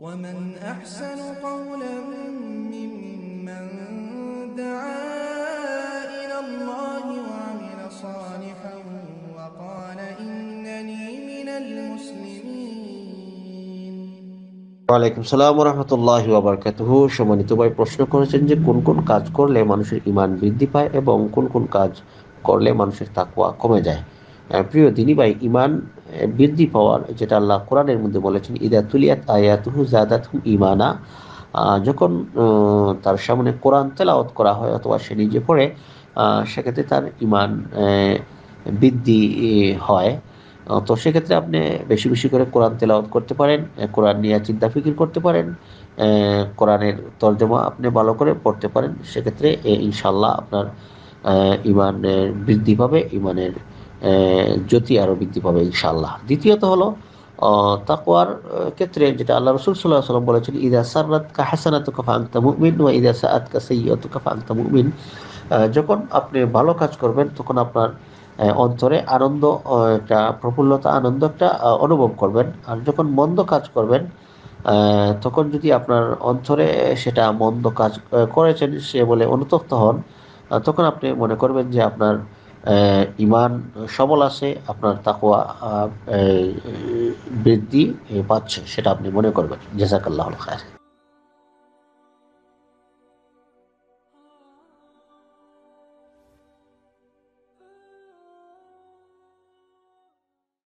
ومن أحسن قولا ممن دعا إلى الله وعمل صالحا وقال إنني من المسلمين প্রশ্ন করেছেন যে কোন কোন কাজ করলে মানুষের ইমান বৃদ্ধি পায় এবং কোন কোন কাজ করলে মানুষের তাকুয়া কমে যায় প্রিয় দিনী ভাই ইমান বৃদ্ধি পাওয়ার যেটা আল্লাহ কোরআনের মধ্যে বলেছেন ইদা তুলিয়াত আয়াতুহু জাদাতহু ইমানা যখন তার সামনে কোরআন তেলাওয়াত করা হয় অথবা সে নিজে পড়ে সেক্ষেত্রে তার ইমান বৃদ্ধি হয় তো সেক্ষেত্রে আপনি বেশি বেশি করে কোরআন তেলাওয়াত করতে পারেন কোরআন নিয়ে চিন্তা ফিকির করতে পারেন কোরআনের তর্জমা আপনি ভালো করে পড়তে পারেন সেক্ষেত্রে ইনশাল্লাহ আপনার ইমানের বৃদ্ধি পাবে ইমানের জ্যোতি আরও বৃদ্ধি পাবে ইনশাআল্লাহ দ্বিতীয়ত হলো তাকওয়ার ক্ষেত্রে যেটা আল্লাহ রসুল সাল্লাহ সাল্লাম বলেছেন ইদা সাররাত কা হাসানাত কাফা আংতা মুমিন ওয়া ইদা সাআত কা সাইয়াত কা আংতা মুমিন যখন আপনি ভালো কাজ করবেন তখন আপনার অন্তরে আনন্দ একটা প্রফুল্লতা আনন্দ একটা অনুভব করবেন আর যখন মন্দ কাজ করবেন তখন যদি আপনার অন্তরে সেটা মন্দ কাজ করেছেন সে বলে অনুতপ্ত হন তখন আপনি মনে করবেন যে আপনার ইমান সবল আছে আপনার তাকুয়া বৃদ্ধি পাচ্ছে সেটা আপনি মনে করবেন জেসাকাল্লাহ খায়